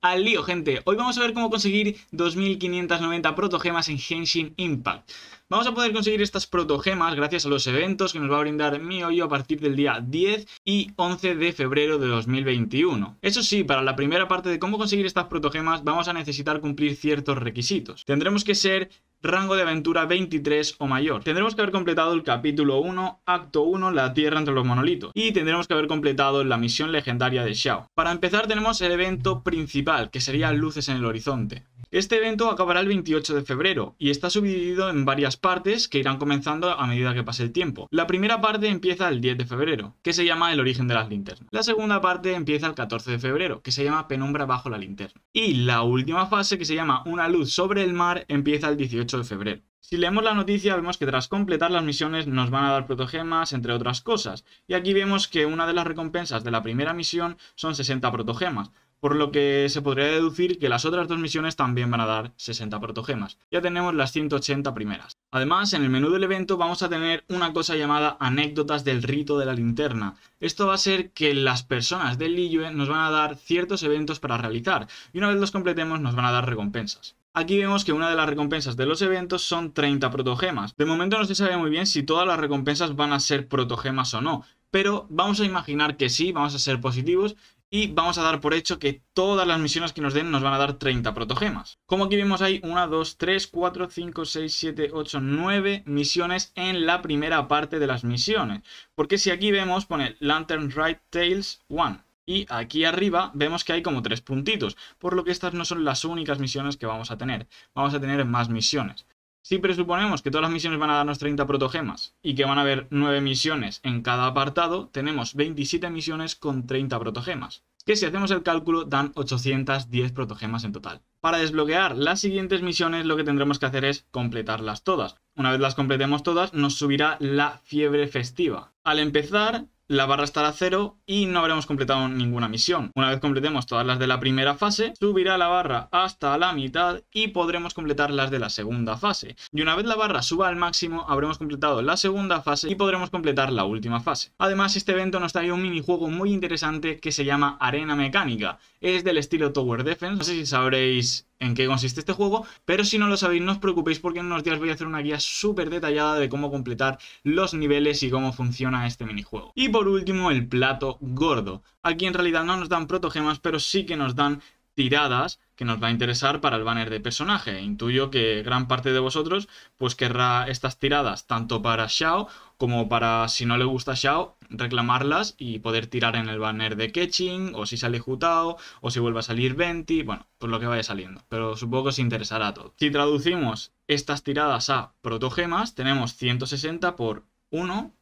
al lío, gente. Hoy vamos a ver cómo conseguir 2590 protogemas en Henshin Impact. Vamos a poder conseguir estas protogemas gracias a los eventos que nos va a brindar mi MioYo a partir del día 10 y 11 de febrero de 2021. Eso sí, para la primera parte de cómo conseguir estas protogemas vamos a necesitar cumplir ciertos requisitos. Tendremos que ser rango de aventura 23 o mayor. Tendremos que haber completado el capítulo 1, acto 1, la tierra entre los monolitos, y tendremos que haber completado la misión legendaria de Xiao. Para empezar tenemos el evento principal, que sería luces en el horizonte. Este evento acabará el 28 de febrero y está subdividido en varias partes que irán comenzando a medida que pase el tiempo. La primera parte empieza el 10 de febrero, que se llama El origen de las linternas. La segunda parte empieza el 14 de febrero, que se llama Penumbra bajo la linterna. Y la última fase, que se llama Una luz sobre el mar, empieza el 18 de febrero. Si leemos la noticia vemos que tras completar las misiones nos van a dar protogemas, entre otras cosas, y aquí vemos que una de las recompensas de la primera misión son 60 protogemas, por lo que se podría deducir que las otras dos misiones también van a dar 60 protogemas. Ya tenemos las 180 primeras. Además, en el menú del evento vamos a tener una cosa llamada anécdotas del rito de la linterna. Esto va a ser que las personas del Liyue nos van a dar ciertos eventos para realizar y una vez los completemos nos van a dar recompensas. Aquí vemos que una de las recompensas de los eventos son 30 protogemas. De momento no se sabe muy bien si todas las recompensas van a ser protogemas o no, pero vamos a imaginar que sí, vamos a ser positivos y vamos a dar por hecho que todas las misiones que nos den nos van a dar 30 protogemas. Como aquí vemos hay 1, 2, 3, 4, 5, 6, 7, 8, 9 misiones en la primera parte de las misiones. Porque si aquí vemos, pone Lantern Ride Tales 1. Y aquí arriba vemos que hay como 3 puntitos, por lo que estas no son las únicas misiones que vamos a tener. Vamos a tener más misiones. Si presuponemos que todas las misiones van a darnos 30 protogemas y que van a haber 9 misiones en cada apartado, tenemos 27 misiones con 30 protogemas, que si hacemos el cálculo dan 810 protogemas en total. Para desbloquear las siguientes misiones lo que tendremos que hacer es completarlas todas. Una vez las completemos todas nos subirá la fiebre festiva. Al empezar la barra estará a cero y no habremos completado ninguna misión. Una vez completemos todas las de la primera fase, subirá la barra hasta la mitad y podremos completar las de la segunda fase. Y una vez la barra suba al máximo, habremos completado la segunda fase y podremos completar la última fase. Además, este evento nos trae un minijuego muy interesante que se llama Arena Mecánica. Es del estilo Tower Defense, no sé si sabréis en qué consiste este juego, pero si no lo sabéis no os preocupéis porque en unos días voy a hacer una guía súper detallada de cómo completar los niveles y cómo funciona este minijuego. Y por último el plato gordo. Aquí en realidad no nos dan protogemas, pero sí que nos dan tiradas que nos va a interesar para el banner de personaje. Intuyo que gran parte de vosotros pues querrá estas tiradas tanto para Xiao como para si no le gusta Xiao reclamarlas y poder tirar en el banner de Keqing. o si sale Jutao o si vuelve a salir Venti, bueno, pues lo que vaya saliendo, pero supongo que os interesará todo. Si traducimos estas tiradas a protogemas, tenemos 160 por 1,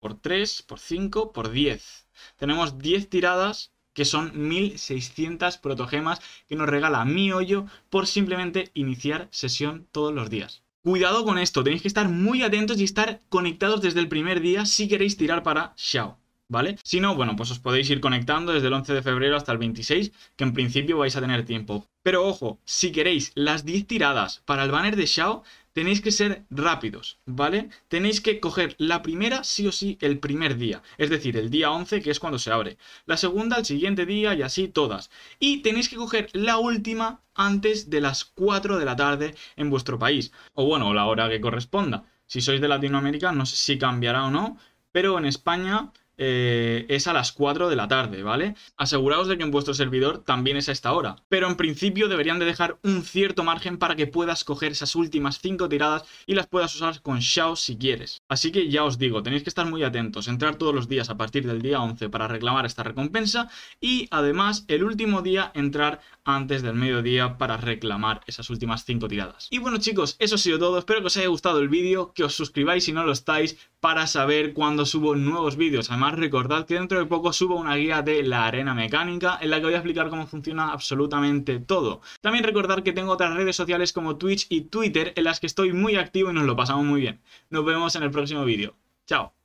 por 3, por 5, por 10. Tenemos 10 tiradas que son 1600 protogemas que nos regala mi hoyo por simplemente iniciar sesión todos los días. Cuidado con esto, tenéis que estar muy atentos y estar conectados desde el primer día si queréis tirar para Xiao. ¿vale? Si no, bueno, pues os podéis ir conectando desde el 11 de febrero hasta el 26, que en principio vais a tener tiempo. Pero ojo, si queréis las 10 tiradas para el banner de Shao, tenéis que ser rápidos, ¿vale? Tenéis que coger la primera sí o sí el primer día, es decir, el día 11 que es cuando se abre, la segunda el siguiente día y así todas. Y tenéis que coger la última antes de las 4 de la tarde en vuestro país, o bueno, la hora que corresponda. Si sois de Latinoamérica, no sé si cambiará o no, pero en España eh, es a las 4 de la tarde, ¿vale? Aseguraos de que en vuestro servidor también es a esta hora. Pero en principio deberían de dejar un cierto margen para que puedas coger esas últimas 5 tiradas y las puedas usar con Shao si quieres. Así que ya os digo, tenéis que estar muy atentos, entrar todos los días a partir del día 11 para reclamar esta recompensa y además el último día entrar antes del mediodía para reclamar esas últimas 5 tiradas. Y bueno chicos, eso ha sido todo, espero que os haya gustado el vídeo, que os suscribáis si no lo estáis, para saber cuándo subo nuevos vídeos. Además, recordad que dentro de poco subo una guía de la arena mecánica en la que voy a explicar cómo funciona absolutamente todo. También recordar que tengo otras redes sociales como Twitch y Twitter en las que estoy muy activo y nos lo pasamos muy bien. Nos vemos en el próximo vídeo. Chao.